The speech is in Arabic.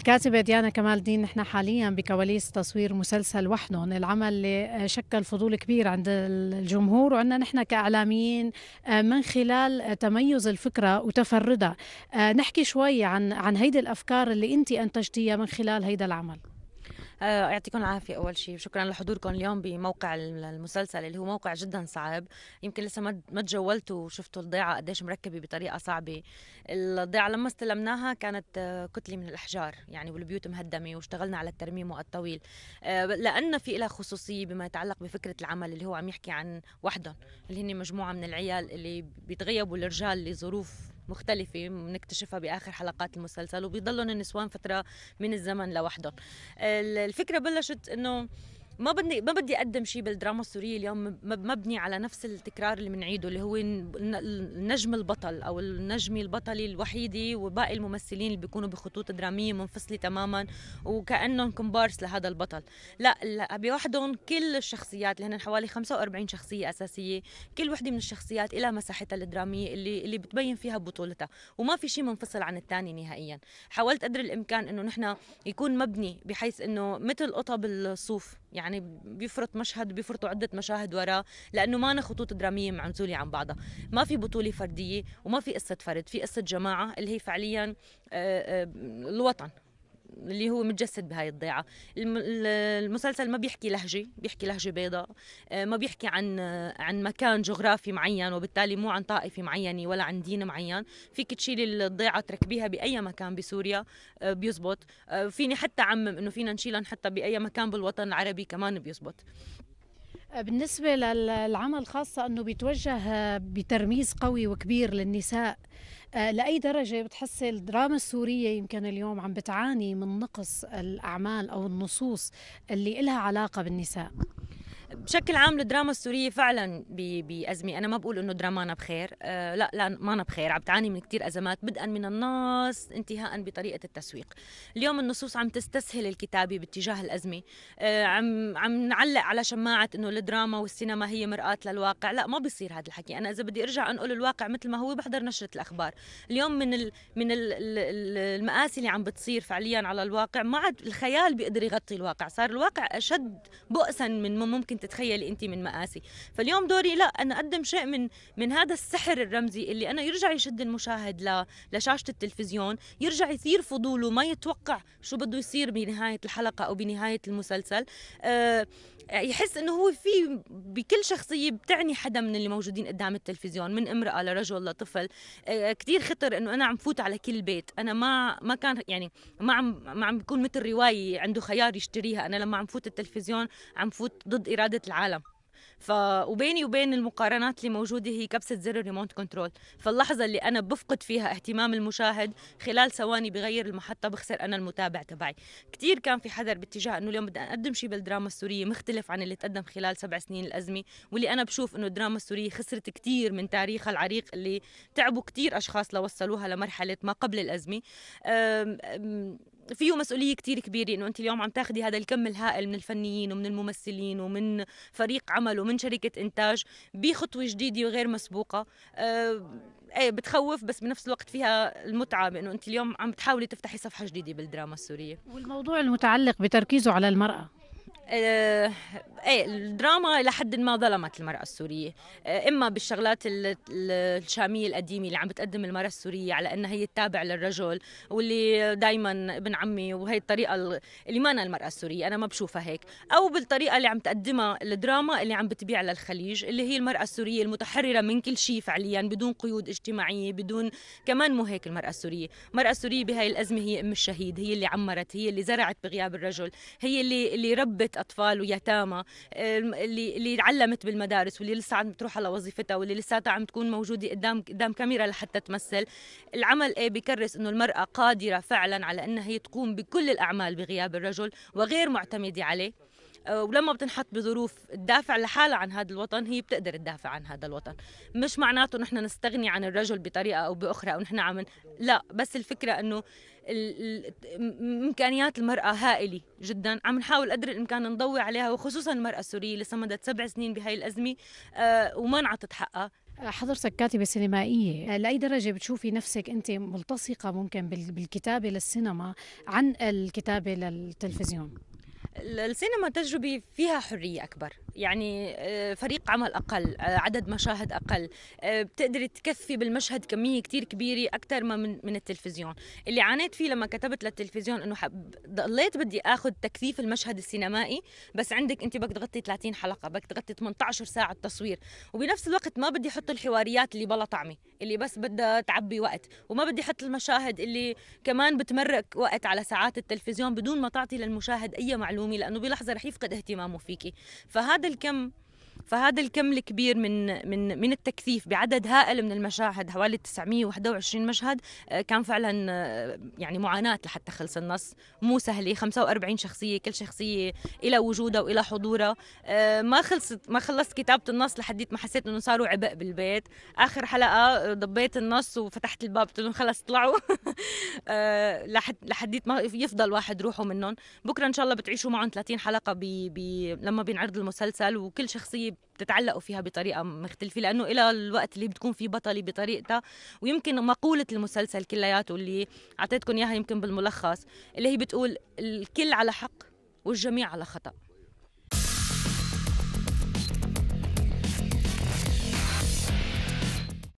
الكاتبة ديانا كمال دين نحن حاليا بكواليس تصوير مسلسل وحدهم العمل اللي شكل فضول كبير عند الجمهور وعندنا نحن كإعلاميين آه، من خلال تميز الفكرة وتفردها آه، نحكي شوي عن عن هيدي الأفكار اللي أنت أنتجتيها من خلال هيدا العمل آه، يعطيكم العافيه اول شيء شكرا لحضوركم اليوم بموقع المسلسل اللي هو موقع جدا صعب يمكن لسه ما تجولتوا وشفتوا الضيعه قديش مركبه بطريقه صعبه الضيعه لما استلمناها كانت آه، كتله من الاحجار يعني والبيوت مهدمه واشتغلنا على الترميم وقت طويل آه، لان في لها خصوصيه بما يتعلق بفكره العمل اللي هو عم يحكي عن وحدهم اللي هن مجموعه من العيال اللي بيتغيبوا الرجال لظروف مختلفة بنكتشفها بآخر حلقات المسلسل وبيضلهم النسوان فترة من الزمن لوحدهم الفكرة بلشت أنه ما بدي ما بدي اقدم شيء بالدراما السوريه اليوم مبني على نفس التكرار اللي بنعيده اللي هو النجم البطل او النجمه البطله الوحيده وباقي الممثلين اللي بيكونوا بخطوط دراميه منفصله تماما وكانهم كومبارس لهذا البطل لا, لا بوحدهم كل الشخصيات اللي هن حوالي 45 شخصيه اساسيه كل وحده من الشخصيات لها مساحتها الدراميه اللي اللي بتبين فيها بطولتها وما في شيء منفصل عن الثاني نهائيا حاولت قدر الامكان انه نحن يكون مبني بحيث انه مثل قطب الصوف يعني بيفرط مشهد بيفرطوا عدة مشاهد وراه لأنه ما خطوط درامية معزولة عن بعضها ما في بطولة فردية وما في قصة فرد في قصة جماعة اللي هي فعليا آه، آه، الوطن اللي هو متجسد بهاي الضيعة المسلسل ما بيحكي لهجة بيحكي لهجة بيضاء آه، ما بيحكي عن آه، عن مكان جغرافي معين وبالتالي مو عن طائفة معينة ولا عن دين معين فيك تشيلي الضيعة تركبيها بأي مكان بسوريا آه، بيزبط فيني حتى أعمم إنه فينا نشيلها نحطها بأي مكان بالوطن العربي كمان بيزبط بالنسبة للعمل خاصة أنه بيتوجه آه، بترميز قوي وكبير للنساء آه، لأي درجة بتحسي الدراما السورية يمكن اليوم عم بتعاني من نقص الأعمال أو النصوص اللي إلها علاقة بالنساء بشكل عام الدراما السوريه فعلا بازمه انا ما بقول انه دراما بخير أه لا لا ما بخير عم تعاني من كثير ازمات بدءا من النص انتهاء بطريقه التسويق اليوم النصوص عم تستسهل الكتابه باتجاه الازمه أه عم عم نعلق على شماعه انه الدراما والسينما هي مراه للواقع لا ما بيصير هذا الحكي انا اذا بدي ارجع انقل الواقع مثل ما هو بحضر نشره الاخبار اليوم من ال من ال المآسي اللي عم بتصير فعليا على الواقع ما عاد الخيال بيقدر يغطي الواقع صار الواقع اشد بؤسا من ممكن تتخيلي انت من مقاسي فاليوم دوري لا انا اقدم شيء من من هذا السحر الرمزي اللي انا يرجع يشد المشاهد ل... لشاشه التلفزيون يرجع يثير فضوله ما يتوقع شو بده يصير بنهايه الحلقه او بنهايه المسلسل أه يحس انه هو في بكل شخصيه بتعني حدا من اللي موجودين قدام التلفزيون من امراه لرجل لطفل أه كثير خطر انه انا عم فوت على كل بيت انا ما ما كان يعني ما عم ما عم بكون مثل روايه عنده خيار يشتريها انا لما عم فوت التلفزيون عم فوت ضد اراده قادة العالم ف وبيني وبين المقارنات اللي موجوده هي كبسه زر الريموت كنترول فاللحظه اللي انا بفقد فيها اهتمام المشاهد خلال ثواني بغير المحطه بخسر انا المتابع تبعي كثير كان في حذر باتجاه انه اليوم بدي أقدم شيء بالدراما السوريه مختلف عن اللي تقدم خلال سبع سنين الازمه واللي انا بشوف انه الدراما السوريه خسرت كثير من تاريخها العريق اللي تعبوا كثير اشخاص لوصلوها لمرحله ما قبل الازمه أم أم فيه مسؤوليه كتير كبيره انه انت اليوم عم تاخدي هذا الكم الهائل من الفنيين ومن الممثلين ومن فريق عمل ومن شركه انتاج بخطوه جديده وغير مسبوقه أه ايه بتخوف بس بنفس الوقت فيها المتعه بانه انت اليوم عم تحاولي تفتحي صفحه جديده بالدراما السوريه والموضوع المتعلق بتركيزه على المراه آه، ايه الدراما لحد ما ظلمت المرأة السورية آه، اما بالشغلات الشامية القديمة اللي عم بتقدم المرأة السورية على انها هي التابع للرجل واللي دائما ابن عمي وهي الطريقة اللي مانا المرأة السورية انا ما بشوفها هيك او بالطريقة اللي عم تقدمها الدراما اللي عم بتبيع للخليج اللي هي المرأة السورية المتحررة من كل شيء فعليا بدون قيود اجتماعية بدون كمان مو هيك المرأة السورية المرأة السورية بهاي الأزمة هي أم الشهيد هي اللي عمرت هي اللي زرعت بغياب الرجل هي اللي اللي ربت اطفال ويتامى اللي اللي علمت بالمدارس واللي لسه عم تروح على وظيفتها واللي لساتها عم تكون موجوده قدام قدام كاميرا لحتى تمثل العمل ايه بكرس انه المراه قادره فعلا على انها هي تقوم بكل الاعمال بغياب الرجل وغير معتمده عليه آه، ولما بتنحط بظروف تدافع لحالها عن هذا الوطن هي بتقدر تدافع عن هذا الوطن مش معناته نحن نستغني عن الرجل بطريقه او باخرى او نحن عم لا بس الفكره انه امكانيات المراه هائله جدا عم نحاول قدر الامكان نضوي عليها وخصوصا المراه السوريه اللي صمدت سبع سنين بهاي الازمه آه، وما انعطت حقها آه، حضرتك كاتبة سينمائية لأي درجة بتشوفي نفسك أنت ملتصقة ممكن بالكتابة للسينما عن الكتابة للتلفزيون السينما تجربه فيها حرية أكبر يعني آه، فريق عمل اقل آه، عدد مشاهد اقل آه، بتقدري تكفي بالمشهد كميه كتير كبيره اكثر ما من, من التلفزيون اللي عانيت فيه لما كتبت للتلفزيون انه ضليت بدي اخذ تكثيف المشهد السينمائي بس عندك انت بدك تغطي 30 حلقه بدك تغطي 18 ساعه تصوير وبنفس الوقت ما بدي احط الحواريات اللي بلا طعمه اللي بس بدها تعبي وقت وما بدي احط المشاهد اللي كمان بتمرق وقت على ساعات التلفزيون بدون ما تعطي للمشاهد اي معلومه لانه بلحظه رح يفقد اهتمامه فيكي فهذا le فهذا الكم الكبير من من من التكثيف بعدد هائل من المشاهد حوالي 921 مشهد آه، كان فعلا آه، يعني معاناه لحتى خلص النص مو سهله 45 شخصيه كل شخصيه الى وجودها والى حضورها آه، ما خلصت ما خلصت كتابه النص لحديت ما حسيت انه صاروا عبء بالبيت اخر حلقه ضبيت النص وفتحت الباب قلت لهم خلص طلعوا لحديت ما يفضل واحد روحه منهم بكره ان شاء الله بتعيشوا معهم 30 حلقه بي بي لما بينعرض المسلسل وكل شخصيه بتتعلقوا فيها بطريقه مختلفه لانه إلى الوقت اللي بتكون فيه بطله بطريقتها ويمكن مقوله المسلسل كلياته اللي اعطيتكم اياها يمكن بالملخص اللي هي بتقول الكل على حق والجميع على خطأ